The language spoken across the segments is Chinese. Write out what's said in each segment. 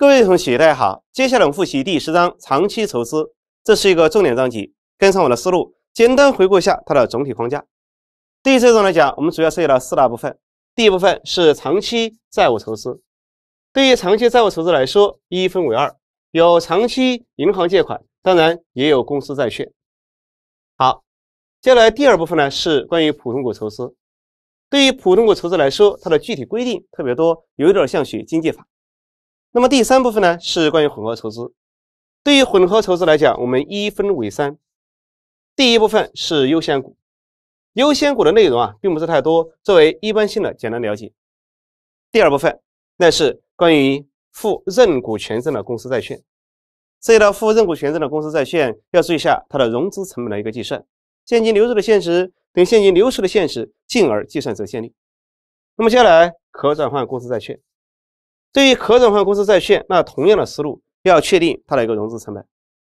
各位同学，大家好。接下来我们复习第十章长期筹资，这是一个重点章节。跟上我的思路，简单回顾一下它的总体框架。第这章来讲，我们主要涉及到四大部分。第一部分是长期债务筹资，对于长期债务筹资来说，一分为二，有长期银行借款，当然也有公司债券。好，接下来第二部分呢是关于普通股筹资。对于普通股筹资来说，它的具体规定特别多，有一点像学经济法。那么第三部分呢，是关于混合筹资。对于混合筹资来讲，我们一分为三。第一部分是优先股，优先股的内容啊，并不是太多，作为一般性的简单了解。第二部分，那是关于负认股权证的公司债券。涉及到负认股权证的公司债券，要注意一下它的融资成本的一个计算：现金流入的现实等现金流出的现实，进而计算折现率。那么接下来，可转换公司债券。对于可转换公司债券，那同样的思路要确定它的一个融资成本，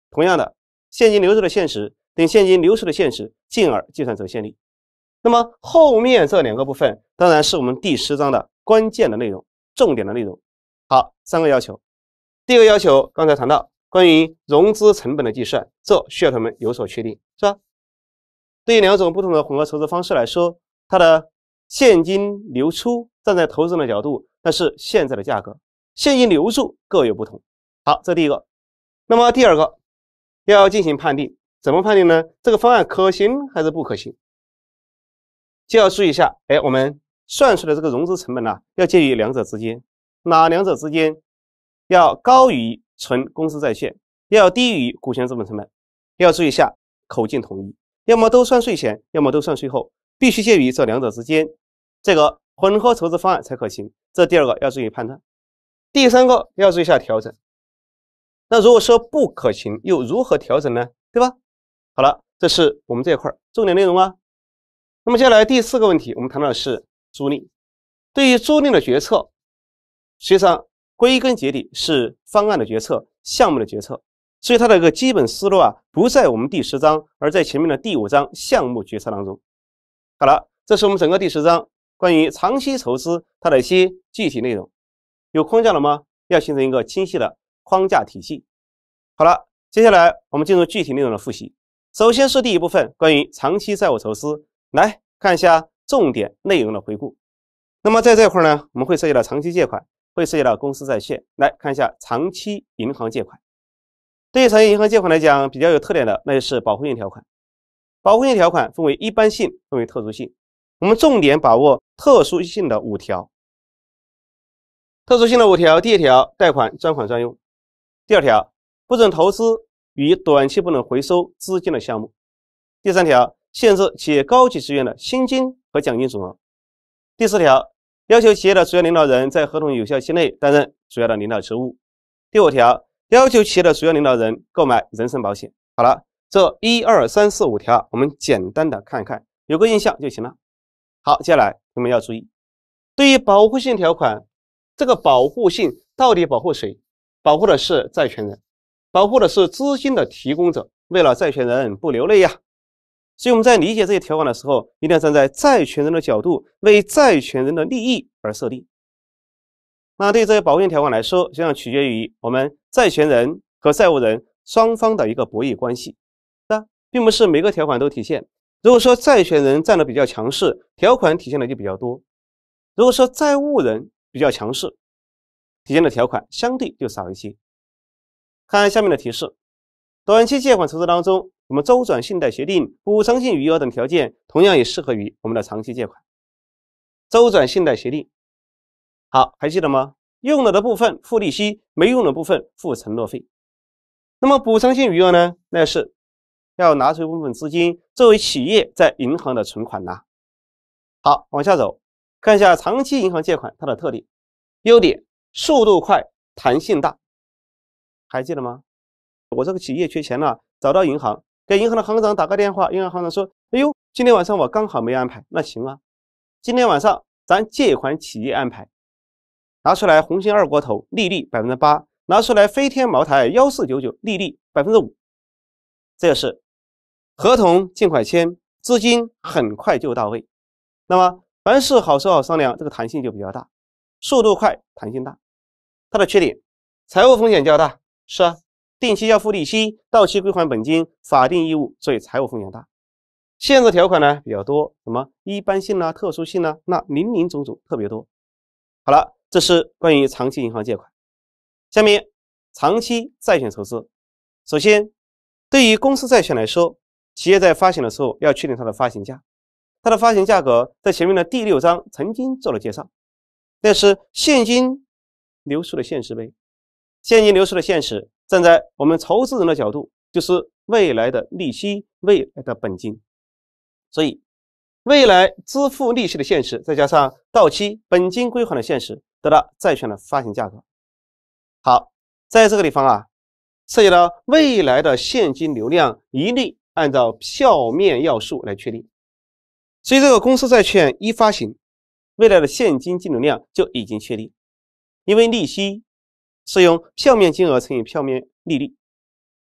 同样的现金流出的现实等现金流出的现实，进而计算折现率。那么后面这两个部分当然是我们第十章的关键的内容，重点的内容。好，三个要求，第一个要求刚才谈到关于融资成本的计算，这需要他们有所确定，是吧？对于两种不同的混合筹资方式来说，它的现金流出，站在投资人的角度。但是现在的价格、现金流出各有不同。好，这第一个。那么第二个要进行判定，怎么判定呢？这个方案可行还是不可行？就要注意一下。哎，我们算出来的这个融资成本呢，要介于两者之间，哪两者之间？要高于纯公司债券，要低于股权资本成本。要注意一下口径统一，要么都算税前，要么都算税后，必须介于这两者之间，这个混合筹资方案才可行。这第二个要注意判断，第三个要注意一下调整。那如果说不可行，又如何调整呢？对吧？好了，这是我们这一块重点内容啊。那么接下来第四个问题，我们谈到的是租赁。对于租赁的决策，实际上归根结底是方案的决策、项目的决策，所以它的一个基本思路啊，不在我们第十章，而在前面的第五章项目决策当中。好了，这是我们整个第十章。关于长期筹资，它的一些具体内容有框架了吗？要形成一个清晰的框架体系。好了，接下来我们进入具体内容的复习。首先是第一部分，关于长期债务筹资，来看一下重点内容的回顾。那么在这块呢，我们会涉及到长期借款，会涉及到公司债券。来看一下长期银行借款。对于长期银行借款来讲，比较有特点的那就是保护性条款。保护性条款分为一般性，分为特殊性。我们重点把握。特殊性的五条，特殊性的五条：，第一条，贷款专款专用；，第二条，不准投资与短期不能回收资金的项目；，第三条，限制企业高级职员的薪金和奖金总额；，第四条，要求企业的主要领导人，在合同有效期内担任主要的领导职务；，第五条，要求企业的主要领导人购买人身保险。好了，这一二三四五条，我们简单的看一看，有个印象就行了。好，接下来。我们要注意，对于保护性条款，这个保护性到底保护谁？保护的是债权人，保护的是资金的提供者，为了债权人不流泪呀。所以我们在理解这些条款的时候，一定要站在债权人的角度，为债权人的利益而设立。那对这些保护性条款来说，实际上取决于我们债权人和债务人双方的一个博弈关系。那并不是每个条款都体现。如果说债权人占的比较强势，条款体现的就比较多；如果说债务人比较强势，体现的条款相对就少一些。看下面的提示：短期借款筹资当中，我们周转信贷协定、补偿性余额等条件，同样也适合于我们的长期借款。周转信贷协定，好，还记得吗？用了的部分付利息，没用的部分付承诺费。那么补偿性余额呢？那是。要拿出一部分资金作为企业在银行的存款呐。好，往下走，看一下长期银行借款它的特点。优点：速度快，弹性大。还记得吗？我这个企业缺钱了，找到银行，给银行的行长打个电话，银行行长说：“哎呦，今天晚上我刚好没安排，那行啊，今天晚上咱借款企业安排。”拿出来红星二锅头，利率百分之八；拿出来飞天茅台幺四九九，利率百分之五。这是。合同尽快签，资金很快就到位。那么，凡事好说好商量，这个弹性就比较大，速度快，弹性大。它的缺点，财务风险较大。是啊，定期要付利息，到期归还本金，法定义务，所以财务风险大。限制条款呢比较多，什么一般性啊、特殊性啊，那林林总总特别多。好了，这是关于长期银行借款。下面，长期债券投资。首先，对于公司债券来说，企业在发行的时候要确定它的发行价，它的发行价格在前面的第六章曾经做了介绍，那是现金流出的现实呗，现金流出的现实，站在我们投资人的角度就是未来的利息、未来的本金，所以未来支付利息的现实，再加上到期本金归还的现实，得到债券的发行价格。好，在这个地方啊，涉及到未来的现金流量一利。按照票面要素来确定，所以这个公司债券一发行，未来的现金净流量就已经确定，因为利息是用票面金额乘以票面利率，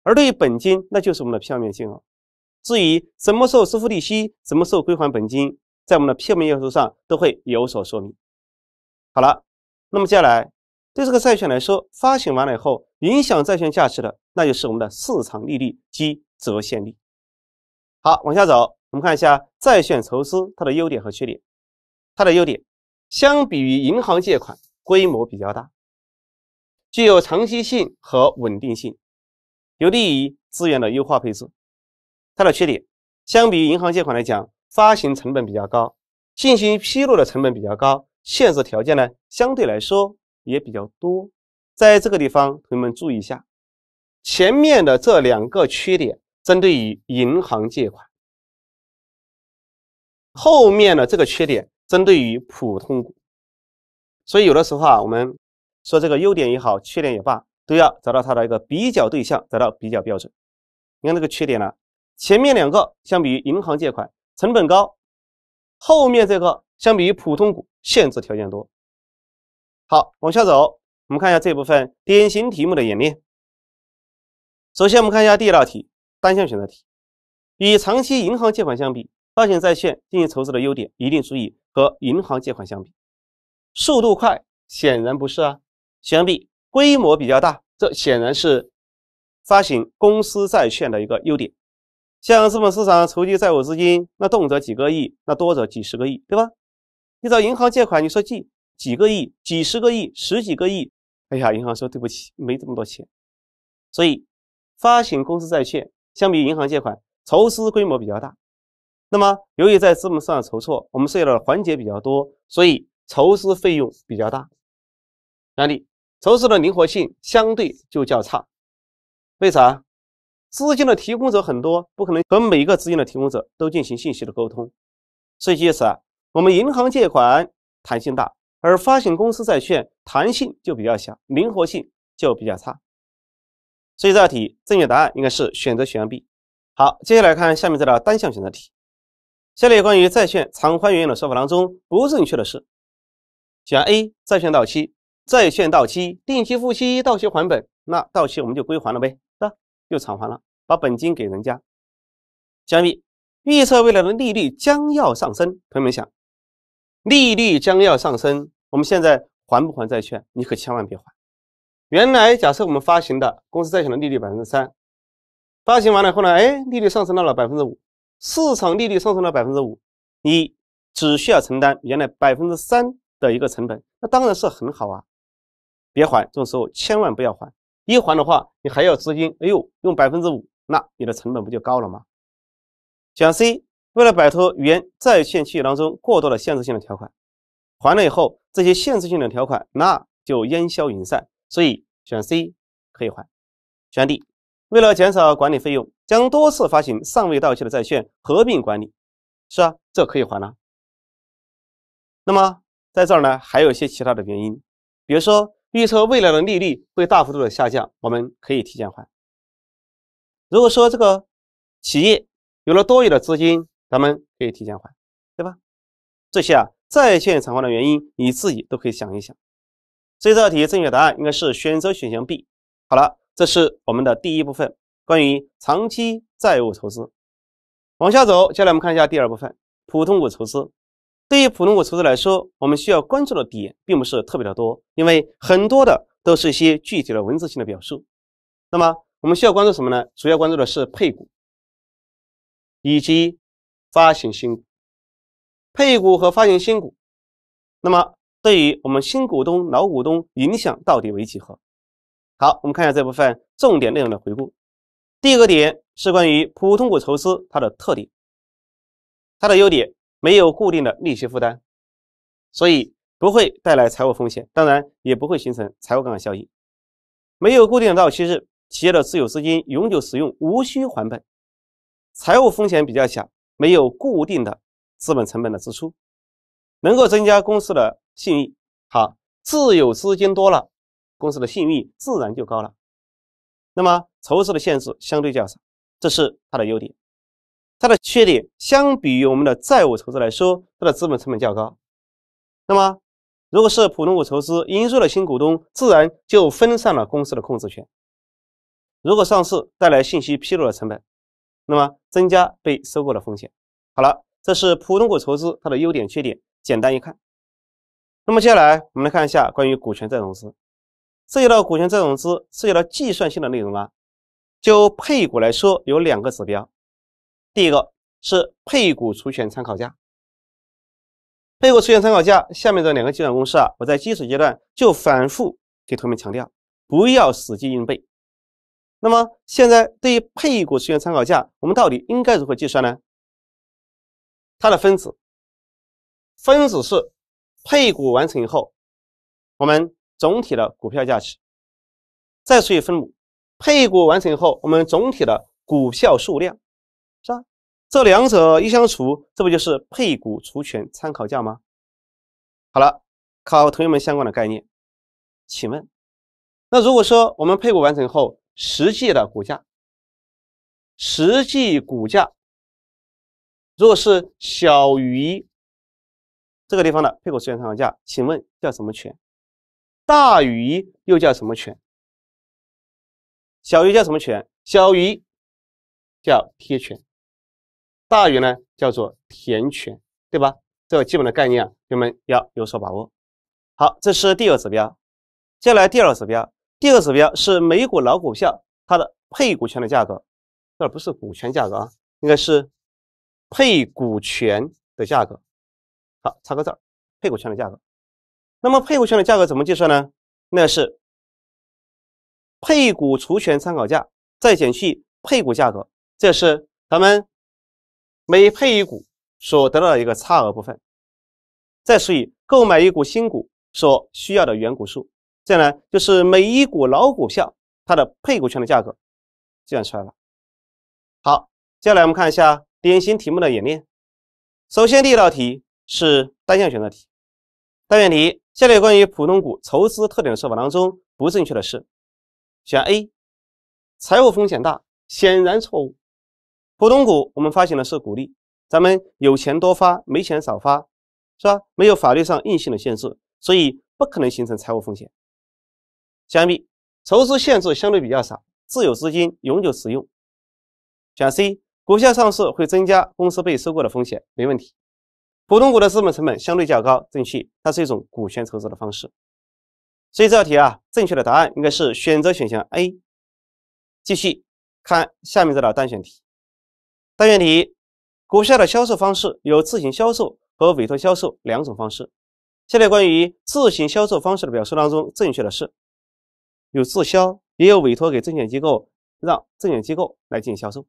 而对于本金，那就是我们的票面金额。至于什么时候支付利息，什么时候归还本金，在我们的票面要素上都会有所说明。好了，那么接下来对这个债券来说，发行完了以后，影响债券价值的，那就是我们的市场利率及折现率。好，往下走，我们看一下债券筹资它的优点和缺点。它的优点，相比于银行借款，规模比较大，具有长期性和稳定性，有利于资源的优化配置。它的缺点，相比于银行借款来讲，发行成本比较高，信息披露的成本比较高，限制条件呢相对来说也比较多。在这个地方，同学们注意一下，前面的这两个缺点。针对于银行借款，后面的这个缺点针对于普通股，所以有的时候啊，我们说这个优点也好，缺点也罢，都要找到它的一个比较对象，找到比较标准。你看这个缺点呢，前面两个相比于银行借款成本高，后面这个相比于普通股限制条件多。好，往下走，我们看一下这部分典型题目的演练。首先我们看一下第一道题。单项选择题，与长期银行借款相比，发行债券进行筹资的优点，一定注意和银行借款相比，速度快显然不是啊。相比规模比较大，这显然是发行公司债券的一个优点。向资本市场筹集债务资金，那动辄几个亿，那多则几十个亿，对吧？你找银行借款，你说几几个亿、几十个亿、十几个亿，哎呀，银行说对不起，没这么多钱。所以，发行公司债券。相比银行借款，筹资规模比较大。那么，由于在资本市场筹措，我们涉及到的环节比较多，所以筹资费用比较大。第例，筹资的灵活性相对就较差。为啥？资金的提供者很多，不可能和每个资金的提供者都进行信息的沟通。所以，借此啊，我们银行借款弹性大，而发行公司债券弹性就比较小，灵活性就比较差。所以这道题正确答案应该是选择选项 B。好，接下来看下面这道单项选择题。下列关于债券偿还原因的说法当中不正确的是：选 A，债券到期，债券到期，定期付息，到期还本，那到期我们就归还了呗，是吧？就偿还了，把本金给人家。选 B，预测未来的利率将要上升，朋友们想，利率将要上升，我们现在还不还债券？你可千万别还。原来假设我们发行的公司债券的利率百分之三，发行完了以后呢，哎，利率上升到了百分之五，市场利率上升了百分之五，你只需要承担原来百分之三的一个成本，那当然是很好啊。别还，这种时候千万不要还，一还的话，你还要资金，哎呦，用百分之五，那你的成本不就高了吗？讲 C，为了摆脱原债券契约当中过多的限制性的条款，还了以后，这些限制性的条款那就烟消云散。所以选 C 可以还，选 D 为了减少管理费用，将多次发行尚未到期的债券合并管理，是啊，这可以还了。那么在这儿呢，还有一些其他的原因，比如说预测未来的利率会大幅度的下降，我们可以提前还。如果说这个企业有了多余的资金，咱们可以提前还，对吧？这些啊，债券偿还的原因，你自己都可以想一想。所以这道题正确答案应该是选择选项 B。好了，这是我们的第一部分，关于长期债务筹资。往下走，接下来我们看一下第二部分，普通股筹资。对于普通股筹资来说，我们需要关注的点并不是特别的多，因为很多的都是一些具体的文字性的表述。那么我们需要关注什么呢？主要关注的是配股以及发行新股。配股和发行新股，那么。对于我们新股东、老股东影响到底为几何？好，我们看一下这部分重点内容的回顾。第一个点是关于普通股筹资它的特点，它的优点没有固定的利息负担，所以不会带来财务风险，当然也不会形成财务杠杆效应，没有固定的到期日，企业的自有资金永久使用，无需还本，财务风险比较小，没有固定的资本成本的支出。能够增加公司的信誉，好，自有资金多了，公司的信誉自然就高了。那么筹资的限制相对较少，这是它的优点。它的缺点，相比于我们的债务筹资来说，它的资本成本较高。那么，如果是普通股筹资，引入的新股东自然就分散了公司的控制权。如果上市带来信息披露的成本，那么增加被收购的风险。好了，这是普通股筹资它的优点、缺点。简单一看，那么接下来我们来看一下关于股权再融资，涉及到股权再融资涉及到计算性的内容了。就配股来说，有两个指标，第一个是配股除权参考价，配股除权参考价下面这两个计算公式啊，我在基础阶段就反复给同学们强调，不要死记硬背。那么现在对于配股除权参考价，我们到底应该如何计算呢？它的分子。分子是配股完成以后，我们总体的股票价值，再除以分母，配股完成以后我们总体的股票数量，是吧？这两者一相除，这不就是配股除权参考价吗？好了，考同学们相关的概念。请问，那如果说我们配股完成后实际的股价，实际股价如果是小于这个地方的配股时间参考价，请问叫什么权？大于又叫什么权？小于叫什么权？小于叫贴权，大于呢叫做填权，对吧？这个基本的概念，啊，学们要有所把握。好，这是第二个指标。接下来第二个指标，第二个指标是每股老股票它的配股权的价格。这不是股权价格啊，应该是配股权的价格。好，插个字，配股权的价格。那么配股权的价格怎么计算呢？那是配股除权参考价再减去配股价格，这是咱们每配一股所得到的一个差额部分，再除以购买一股新股所需要的原股数，这样呢就是每一股老股票它的配股权的价格计算出来了。好，接下来我们看一下典型题目的演练。首先第一道题。是单项选择题。单选题：下列关于普通股筹资特点的说法当中，不正确的是？选 A，财务风险大，显然错误。普通股我们发行的是股利，咱们有钱多发，没钱少发，是吧？没有法律上硬性的限制，所以不可能形成财务风险。相 B，筹资限制相对比较少，自有资金永久使用。选 C，股票上市会增加公司被收购的风险，没问题。普通股的资本成本相对较高。正确，它是一种股权筹资的方式。所以这道题啊，正确的答案应该是选择选项 A。继续看下面这道单选题。单选题：股票的销售方式有自行销售和委托销售两种方式。下列关于自行销售方式的表述当中，正确的是：有自销，也有委托给证券机构让证券机构来进行销售。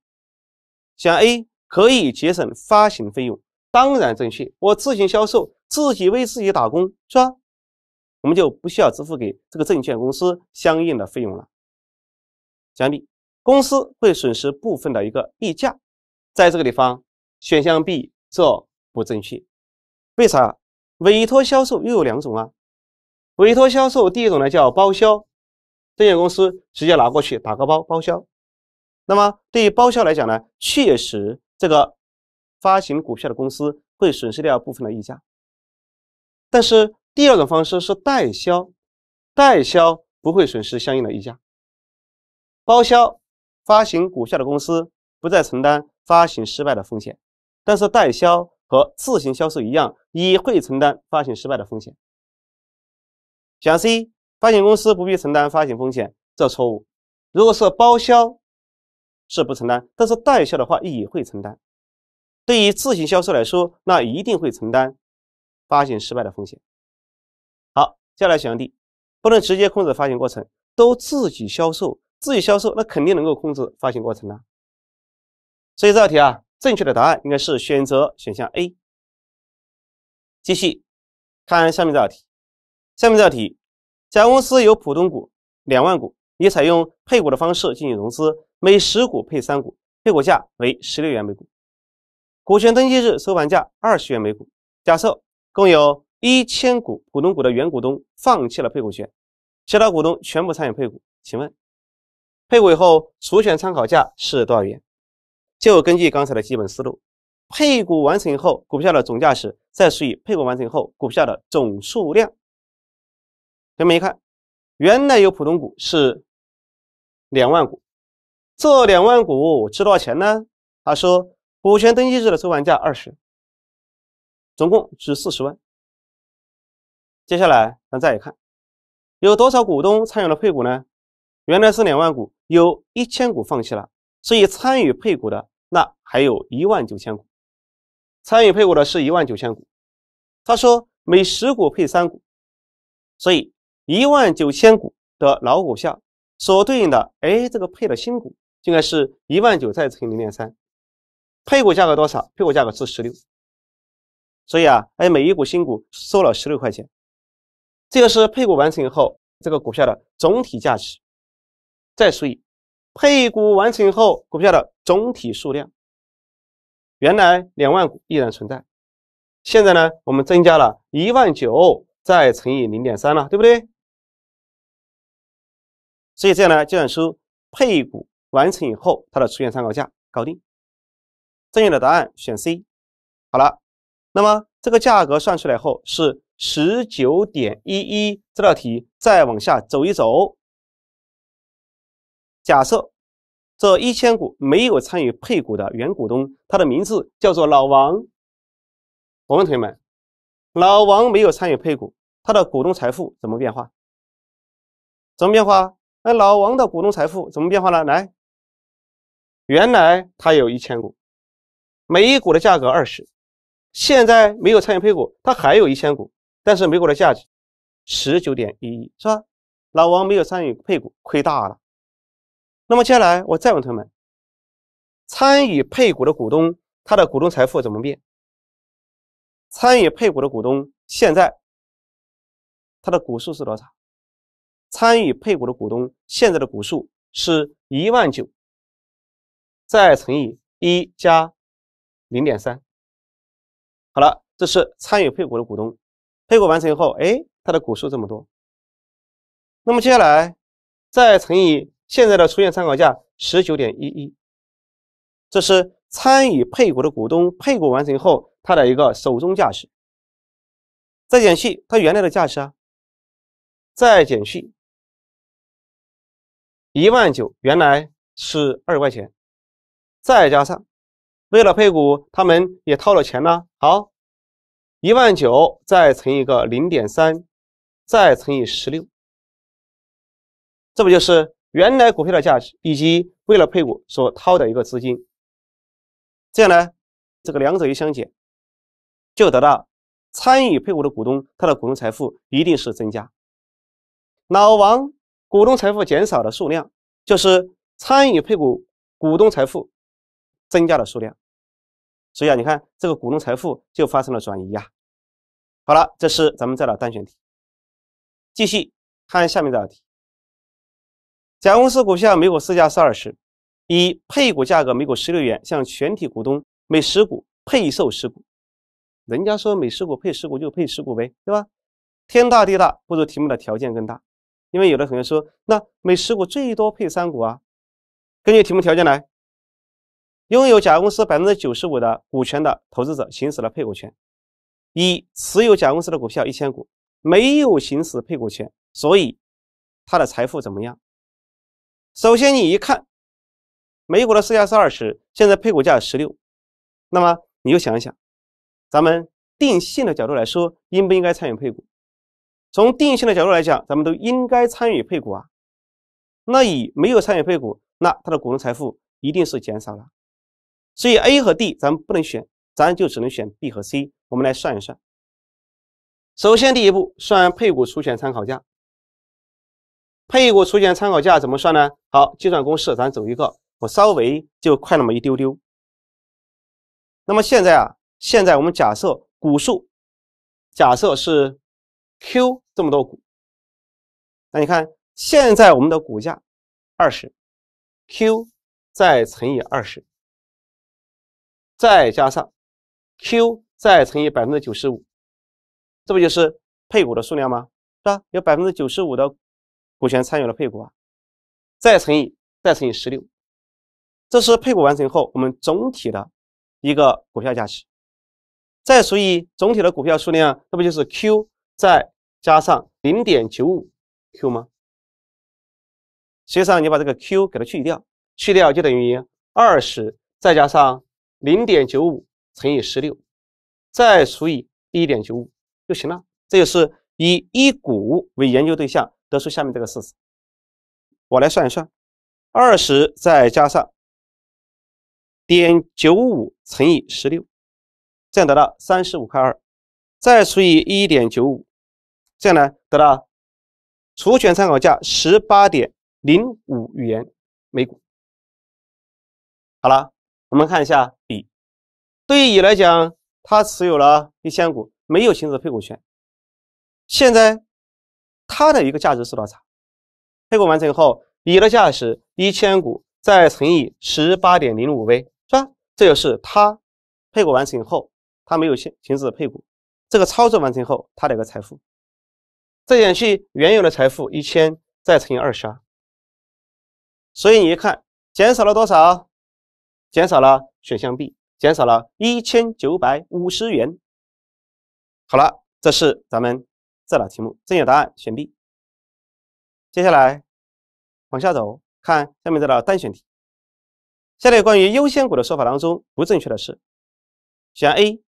选 A 可以节省发行费用。当然正确，我自行销售，自己为自己打工，是吧？我们就不需要支付给这个证券公司相应的费用了。讲例，公司会损失部分的一个溢价，在这个地方，选项 B 这不正确。为啥？委托销售又有两种啊？委托销售，第一种呢叫包销，证券公司直接拿过去打个包包销。那么对于包销来讲呢，确实这个。发行股票的公司会损失掉部分的溢价，但是第二种方式是代销，代销不会损失相应的溢价。包销发行股票的公司不再承担发行失败的风险，但是代销和自行销售一样，也会承担发行失败的风险。选项 C，发行公司不必承担发行风险，这错误。如果是包销，是不承担，但是代销的话也会承担。对于自行销售来说，那一定会承担发行失败的风险。好，接下来选项 D，不能直接控制发行过程，都自己销售，自己销售那肯定能够控制发行过程啊。所以这道题啊，正确的答案应该是选择选项 A。继续看下面这道题，下面这道题，甲公司有普通股两万股，你采用配股的方式进行融资，每十股配三股，配股价为十六元每股。股权登记日收盘价二十元每股，假设共有一千股普通股的原股东放弃了配股权，其他股东全部参与配股，请问配股以后除权参考价是多少元？就根据刚才的基本思路，配股完成以后，股票的总价值再除以配股完成后股票的总数量。同学们一看，原来有普通股是两万股，这两万股值多少钱呢？他说。股权登记日的收盘价二十，总共值四十万。接下来，咱再一看，有多少股东参与了配股呢？原来是两万股，有一千股放弃了，所以参与配股的那还有一万九千股。参与配股的是一万九千股。他说每十股配三股，所以一万九千股的老股票所对应的，哎，这个配的新股应该是一万九再乘零点三。配股价格多少？配股价格是十六，所以啊，哎，每一股新股收了十六块钱。这个是配股完成以后，这个股票的总体价值，再除以配股完成以后股票的总体数量。原来两万股依然存在，现在呢，我们增加了一万九，再乘以零点三了，对不对？所以这样呢，计算出配股完成以后它的出现参考价，搞定。正确的答案选 C。好了，那么这个价格算出来后是十九点一一。这道题再往下走一走，假设这一千股没有参与配股的原股东，他的名字叫做老王。我问同学们，老王没有参与配股，他的股东财富怎么变化？怎么变化？哎，老王的股东财富怎么变化呢？来，原来他有一千股。每一股的价格二十，现在没有参与配股，它还有一千股，但是每股的价值十九点一亿，是吧？老王没有参与配股，亏大了。那么接下来我再问同学们：参与配股的股东，他的股东财富怎么变？参与配股的股东现在他的股数是多少？参与配股的股东现在的股数是一万九，再乘以一加。零点三，好了，这是参与配股的股东，配股完成以后，哎，他的股数这么多，那么接下来再乘以现在的出现参考价十九点一一，这是参与配股的股东配股完成后他的一个手中价值，再减去他原来的价值啊，再减去一万九，原来是二十块钱，再加上。为了配股，他们也掏了钱呢。好，一万九再乘一个零点三，再乘以十六，这不就是原来股票的价值以及为了配股所掏的一个资金？这样呢，这个两者一相减，就得到参与配股的股东他的股东财富一定是增加。老王股东财富减少的数量就是参与配股股东财富。增加的数量，所以啊，你看这个股东财富就发生了转移呀。好了，这是咱们这道单选题。继续看下面这道题：甲公司股票每股市价是二十，以配股价格每股十六元向全体股东每十股配售十股。人家说每十股配十股就配十股呗，对吧？天大地大不如题目的条件更大。因为有的同学说，那每十股最多配三股啊？根据题目条件来。拥有甲公司百分之九十五的股权的投资者行使了配股权，乙持有甲公司的股票一千股，没有行使配股权，所以他的财富怎么样？首先你一看，每股的市价是二十，现在配股价十六，那么你就想一想，咱们定性的角度来说，应不应该参与配股？从定性的角度来讲，咱们都应该参与配股啊。那乙没有参与配股，那他的股东财富一定是减少了。所以 A 和 D 咱们不能选，咱就只能选 B 和 C。我们来算一算。首先第一步，算配股除权参考价。配股除权参考价怎么算呢？好，计算公式咱走一个，我稍微就快那么一丢丢。那么现在啊，现在我们假设股数假设是 Q 这么多股，那你看现在我们的股价二十，Q 再乘以二十。再加上，Q 再乘以百分之九十五，这不就是配股的数量吗？是吧？有百分之九十五的股权参与了配股啊，再乘以再乘以十六，这是配股完成后我们总体的一个股票价值，再除以总体的股票数量，这不就是 Q 再加上零点九五 Q 吗？实际上，你把这个 Q 给它去掉，去掉就等于二十再加上。零点九五乘以十六，再除以一点九五就行了。这就是以一股为研究对象得出下面这个式子。我来算一算，二十再加上点九五乘以十六，这样得到三十五块二，再除以一点九五，这样呢得到除权参考价十八点零五元每股。好了。我们看一下乙，对于乙来讲，他持有了一千股，没有行使配股权。现在他的一个价值是多少？配股完成后，乙的价值一千股再乘以十八点零五倍，是吧？这就是他配股完成后，他没有行行使配股，这个操作完成后，他的一个财富再减去原有的财富一千，再乘以二十二。所以你一看，减少了多少？减少了选项 B，减少了一千九百五十元。好了，这是咱们这道题目，正确答案选 B。接下来往下走，看下面这道单选题。下列关于优先股的说法当中，不正确的是？选 A，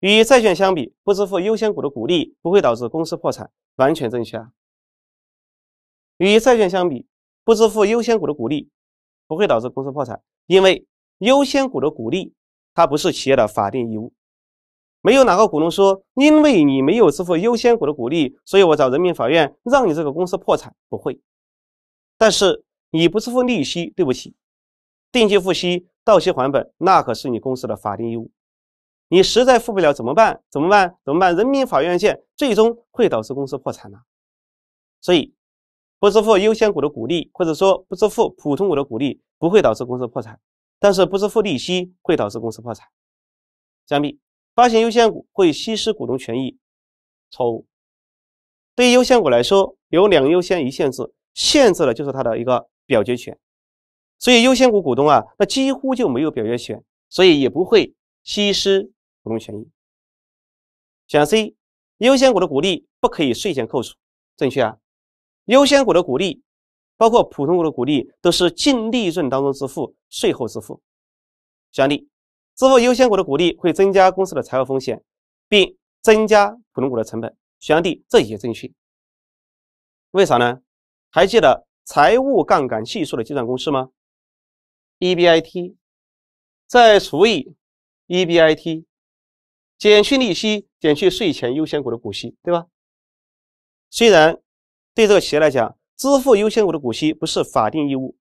与债券相比，不支付优先股的股利不会导致公司破产，完全正确啊。与债券相比，不支付优先股的股利不会导致公司破产，因为。优先股的股利，它不是企业的法定义务。没有哪个股东说，因为你没有支付优先股的股利，所以我找人民法院让你这个公司破产。不会。但是你不支付利息，对不起，定期付息、到期还本，那可是你公司的法定义务。你实在付不了怎么办？怎么办？怎么办？人民法院见，最终会导致公司破产了。所以，不支付优先股的股利，或者说不支付普通股的股利，不会导致公司破产。但是不支付利息会导致公司破产。加密，发行优先股会稀释股东权益，错误。对于优先股来说，有两优先一限制，限制了就是它的一个表决权。所以优先股股东啊，那几乎就没有表决权，所以也不会稀释股东权益。选 C，优先股的股利不可以税前扣除，正确啊。优先股的股利。包括普通股的股利都是净利润当中支付，税后支付。相项支付优先股的股利会增加公司的财务风险，并增加普通股的成本。相项这也正确。为啥呢？还记得财务杠杆系数的计算公式吗？EBIT 再除以 EBIT 减去利息，减去税前优先股的股息，对吧？虽然对这个企业来讲，支付优先股的股息不是法定义务，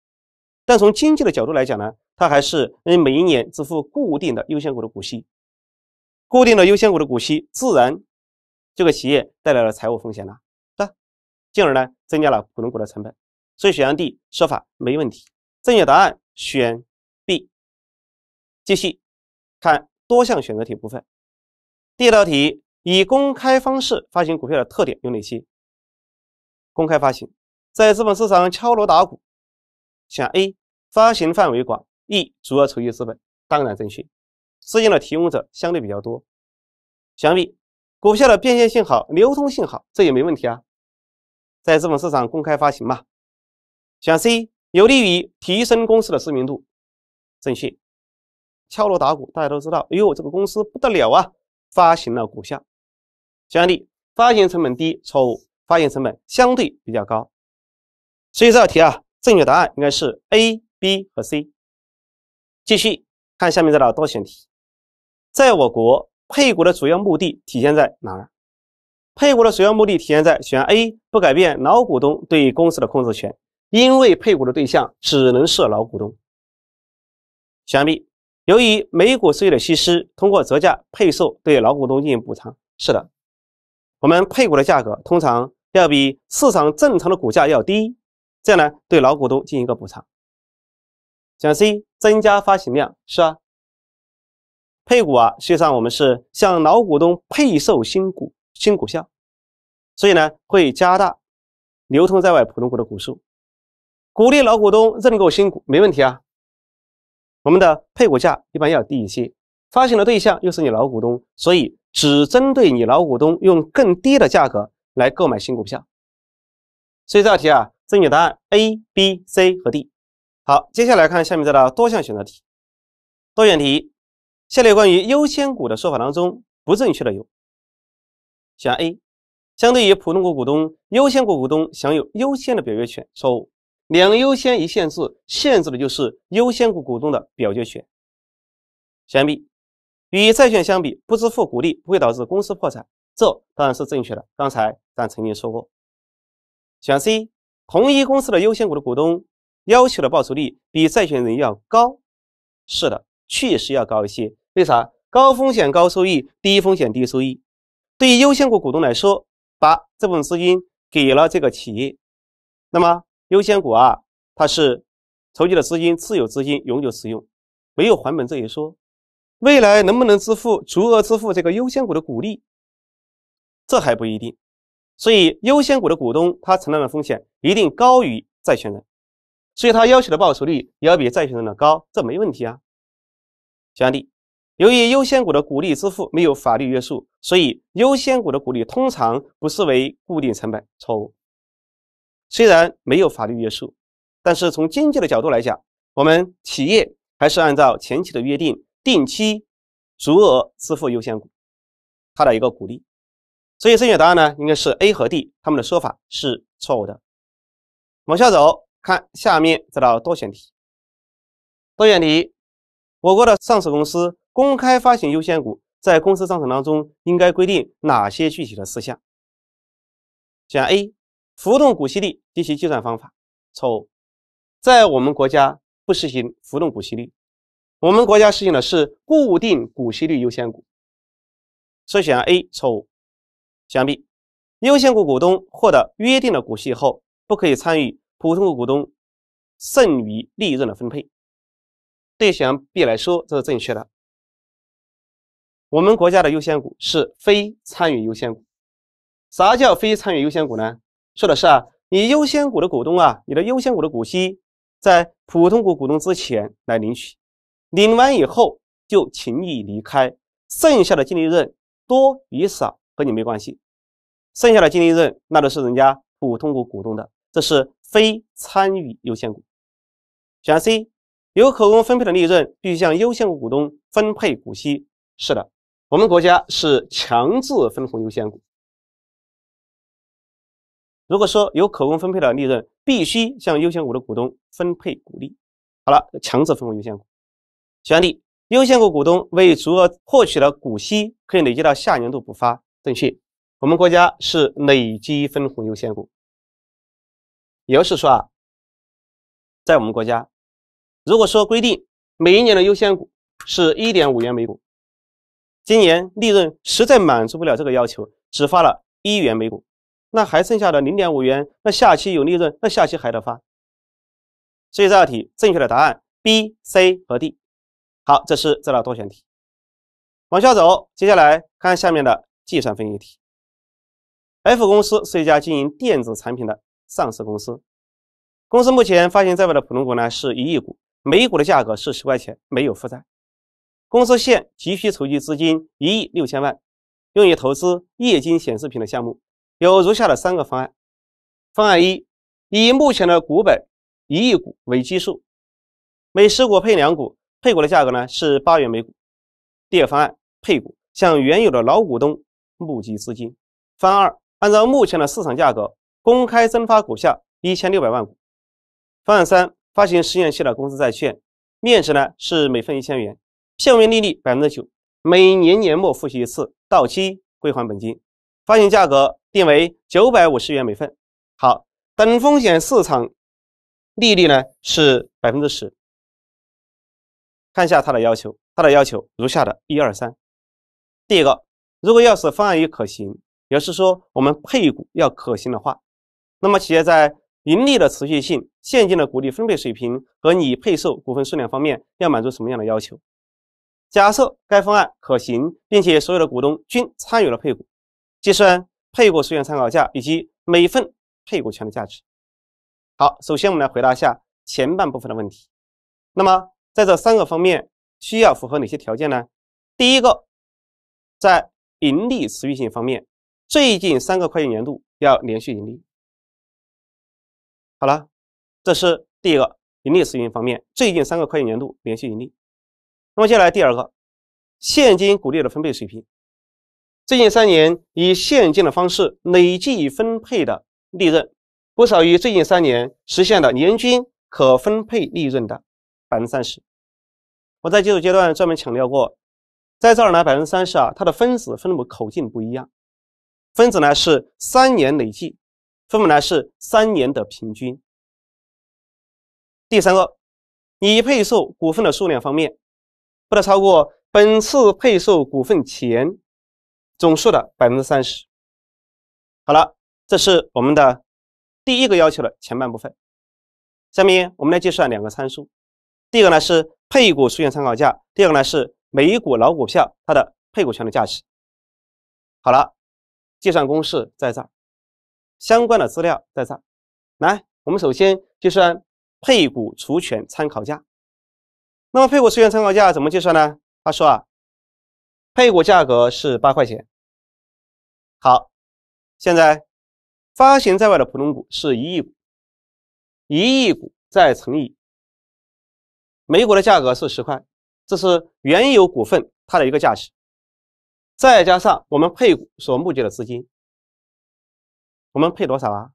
但从经济的角度来讲呢，它还是每一年支付固定的优先股的股息，固定的优先股的股息自然这个企业带来了财务风险了，是吧？进而呢增加了普通股的成本，所以选项 D 说法没问题，正确答案选 B。继续看多项选择题部分，第二道题：以公开方式发行股票的特点有哪些？公开发行。在资本市场敲锣打鼓，选 A，发行范围广，E 主要筹集资本，当然正确。资金的提供者相对比较多。想比，股票的变现性好，流通性好，这也没问题啊。在资本市场公开发行嘛。选 C，有利于提升公司的知名度，正确。敲锣打鼓，大家都知道，哎呦，这个公司不得了啊，发行了股票。选项 D，发行成本低，错误，发行成本相对比较高。所以这道题啊，正确答案应该是 A、B 和 C。继续看下面这道多选题，在我国配股的主要目的体现在哪儿？配股的主要目的体现在选 A，不改变老股东对公司的控制权，因为配股的对象只能是老股东。选 B，由于每股收益的稀释，通过折价配售对老股东进行补偿。是的，我们配股的价格通常要比市场正常的股价要低。这样呢，对老股东进行一个补偿。选 C 增加发行量是啊，配股啊，实际上我们是向老股东配售新股新股票，所以呢会加大流通在外普通股的股数，鼓励老股东认购新股没问题啊。我们的配股价一般要低一些，发行的对象又是你老股东，所以只针对你老股东用更低的价格来购买新股票。所以这道题啊。正确答案 A、B、C 和 D。好，接下来看下面这道多项选择题。多选题：下列关于优先股的说法当中，不正确的有？选 A：相对于普通股股东，优先股股东享有优先的表决权。错误，两优先一限制，限制的就是优先股股东的表决权。选 B：与债券相比，不支付股利不会导致公司破产。这当然是正确的。刚才咱曾经说过。选 C。同一公司的优先股的股东要求的报酬率比债权人要高，是的，确实要高一些。为啥？高风险高收益，低风险低收益。对于优先股股东来说，把这部分资金给了这个企业，那么优先股啊，它是筹集的资金自有资金永久使用，没有还本这一说。未来能不能支付足额支付这个优先股的股利，这还不一定。所以，优先股的股东他承担的风险一定高于债权人，所以他要求的报酬率也要比债权人的高，这没问题啊。举例，由于优先股的股利支付没有法律约束，所以优先股的股利通常不视为固定成本。错误，虽然没有法律约束，但是从经济的角度来讲，我们企业还是按照前期的约定，定期足额支付优先股，它的一个股利。所以正确答案呢应该是 A 和 D，他们的说法是错误的。往下走，看下面这道多选题。多选题：我国的上市公司公开发行优先股，在公司章程当中应该规定哪些具体的事项？选 A，浮动股息率及其计算方法，错误。在我们国家不实行浮动股息率，我们国家实行的是固定股息率优先股，所以选 A 错误。选项 B，优先股股东获得约定的股息后，不可以参与普通股股东剩余利润的分配。对选项 B 来说，这是正确的。我们国家的优先股是非参与优先股。啥叫非参与优先股呢？说的是啊，你优先股的股东啊，你的优先股的股息在普通股股东之前来领取，领完以后就请你离开，剩下的净利润多与少。和你没关系，剩下的净利润那都是人家普通股股东的，这是非参与优先股。选 C，有可供分配的利润必须向优先股股东分配股息，是的，我们国家是强制分红优先股。如果说有可供分配的利润，必须向优先股的股东分配股利。好了，强制分红优先股。选 D，优先股股东为足额获取的股息可以累积到下年度补发。正确。我们国家是累积分红优先股，也就是说啊，在我们国家，如果说规定每一年的优先股是1.5元每股，今年利润实在满足不了这个要求，只发了一元每股，那还剩下的0.5元，那下期有利润，那下期还得发，所以这道题正确的答案 B、C 和 D。好，这是这道多选题，往下走，接下来看下面的。计算分析题。F 公司是一家经营电子产品的上市公司，公司目前发行在外的普通股呢是一亿股，每股的价格是十块钱，没有负债。公司现急需筹集资金一亿六千万，用于投资液晶显示屏的项目，有如下的三个方案：方案一，以目前的股本一亿股为基数，每十股配两股，配股的价格呢是八元每股；第二方案，配股向原有的老股东。募集资金，方案二按照目前的市场价格公开增发股票一千六百万股。方案三发行实验期的公司债券，面值呢是每份一千元，票面利率百分之九，每年年末付息一次，到期归还本金，发行价格定为九百五十元每份。好，等风险市场利率呢是百分之十。看一下它的要求，它的要求如下的一二三，第一个。如果要使方案一可行，也是说我们配股要可行的话，那么企业在盈利的持续性、现金的股利分配水平和拟配售股份数量方面要满足什么样的要求？假设该方案可行，并且所有的股东均参与了配股，计算配股数量参考价以及每份配股权的价值。好，首先我们来回答一下前半部分的问题。那么在这三个方面需要符合哪些条件呢？第一个，在盈利持续性方面，最近三个会计年度要连续盈利。好了，这是第一个盈利持续性方面，最近三个会计年度连续盈利。那么接下来第二个，现金股利的分配水平，最近三年以现金的方式累计分配的利润，不少于最近三年实现的年均可分配利润的百分之三十。我在基础阶段专门强调过。在这儿呢，百分之三十啊，它的分子分母口径不一样。分子呢是三年累计，分母呢是三年的平均。第三个，拟配售股份的数量方面，不得超过本次配售股份前总数的百分之三十。好了，这是我们的第一个要求的前半部分。下面我们来计算两个参数。第一个呢是配股出现参考价，第二个呢是。每一股老股票它的配股权的价值。好了，计算公式在这，相关的资料在这。来，我们首先计算配股除权参考价。那么配股除权参考价怎么计算呢？他说啊，配股价格是八块钱。好，现在发行在外的普通股是一亿股，一亿股再乘以每股的价格是十块。这是原有股份它的一个价值，再加上我们配股所募集的资金。我们配多少啊？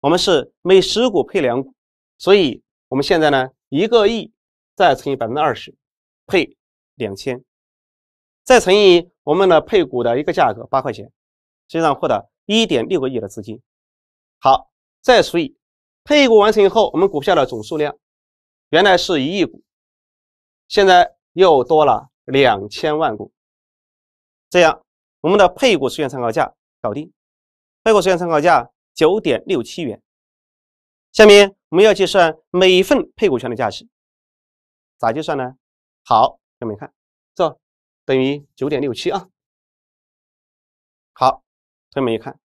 我们是每十股配两股，所以我们现在呢，一个亿再乘以百分之二十，配两千，再乘以我们的配股的一个价格八块钱，实际上获得一点六个亿的资金。好，再除以配股完成以后我们股票的总数量，原来是一亿股。现在又多了两千万股，这样我们的配股出现参考价搞定，配股出现参考价九点六七元。下面我们要计算每一份配股权的价值，咋计算呢？好，下面看，这等于九点六七啊。好，同学们一看，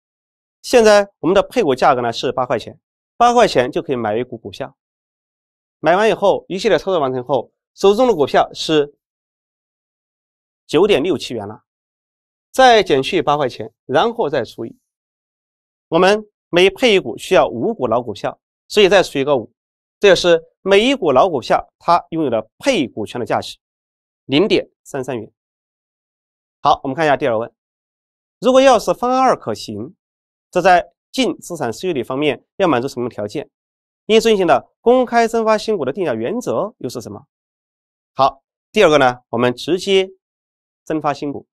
现在我们的配股价格呢是八块钱，八块钱就可以买一股股票，买完以后一系列操作完成后。手中的股票是九点六七元了，再减去八块钱，然后再除以，我们每配一股需要五股老股票，所以再除一个五，这也是每一股老股票它拥有的配股权的价值零点三三元。好，我们看一下第二问，如果要是方案二可行，这在净资产收益率方面要满足什么条件？应遵循的公开增发新股的定价原则又是什么？好，第二个呢，我们直接增发新股，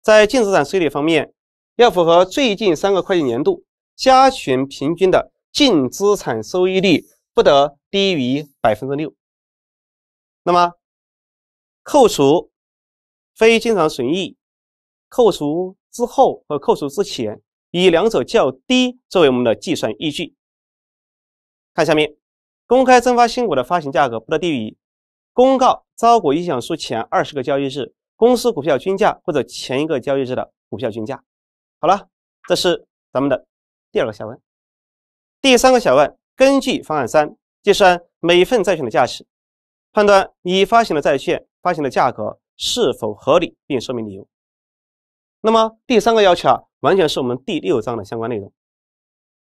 在净资产收益率方面，要符合最近三个会计年度加权平均的净资产收益率不得低于百分之六。那么扣除非经常损益，扣除之后和扣除之前以两者较低作为我们的计算依据。看下面，公开增发新股的发行价格不得低于。公告招股意向书前二十个交易日公司股票均价或者前一个交易日的股票均价。好了，这是咱们的第二个小问。第三个小问，根据方案三计算每份债券的价值，判断已发行的债券发行的价格是否合理，并说明理由。那么第三个要求啊，完全是我们第六章的相关内容。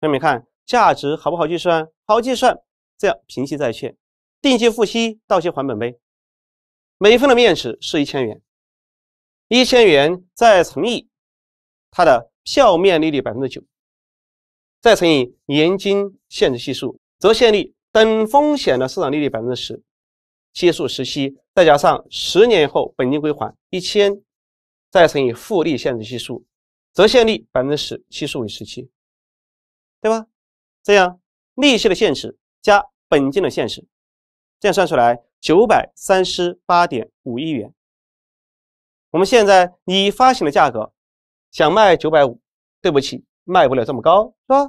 下面看，价值好不好计算？好计算，这样评息债券。定期付息到期还本呗。每份的面值是一千元，一千元再乘以它的票面利率百分之九，再乘以年金限制系数折现率等风险的市场利率百分之十，期数十七，再加上十年以后本金归还一千，再乘以复利限制系数折现率百分之十，期数为十七，对吧？这样利息的现值加本金的现值。这样算出来九百三十八点五亿元。我们现在拟发行的价格想卖九百五，对不起，卖不了这么高，是吧？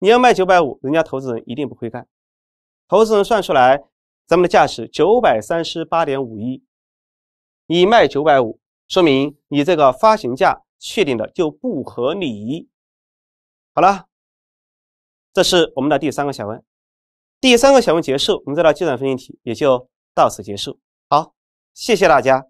你要卖九百五，人家投资人一定不会干。投资人算出来咱们的价值九百三十八点五亿，你卖九百五，说明你这个发行价确定的就不合理。好了，这是我们的第三个小问。第三个小问结束，我们这道计算分析题也就到此结束。好，谢谢大家。